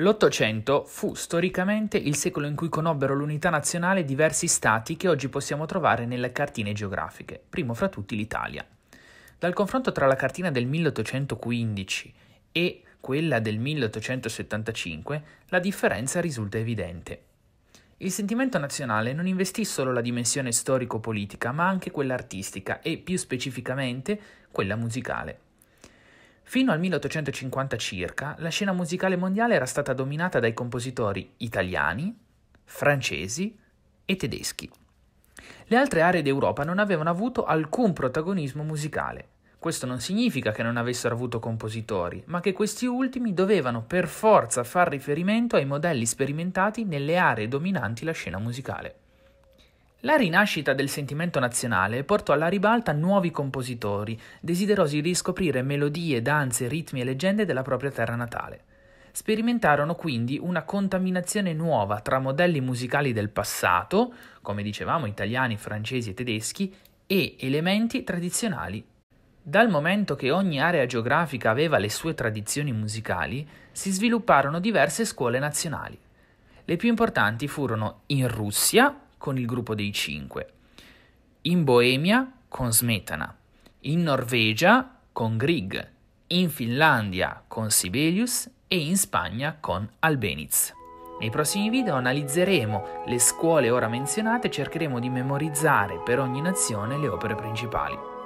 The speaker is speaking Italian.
L'Ottocento fu storicamente il secolo in cui conobbero l'unità nazionale diversi stati che oggi possiamo trovare nelle cartine geografiche, primo fra tutti l'Italia. Dal confronto tra la cartina del 1815 e quella del 1875, la differenza risulta evidente. Il sentimento nazionale non investì solo la dimensione storico-politica, ma anche quella artistica e, più specificamente, quella musicale. Fino al 1850 circa, la scena musicale mondiale era stata dominata dai compositori italiani, francesi e tedeschi. Le altre aree d'Europa non avevano avuto alcun protagonismo musicale. Questo non significa che non avessero avuto compositori, ma che questi ultimi dovevano per forza far riferimento ai modelli sperimentati nelle aree dominanti la scena musicale. La rinascita del sentimento nazionale portò alla ribalta nuovi compositori, desiderosi di riscoprire melodie, danze, ritmi e leggende della propria terra natale. Sperimentarono quindi una contaminazione nuova tra modelli musicali del passato, come dicevamo italiani, francesi e tedeschi, e elementi tradizionali. Dal momento che ogni area geografica aveva le sue tradizioni musicali, si svilupparono diverse scuole nazionali. Le più importanti furono in Russia, con il gruppo dei cinque, in Boemia con Smetana, in Norvegia con Grieg, in Finlandia con Sibelius e in Spagna con Albeniz. Nei prossimi video analizzeremo le scuole ora menzionate e cercheremo di memorizzare per ogni nazione le opere principali.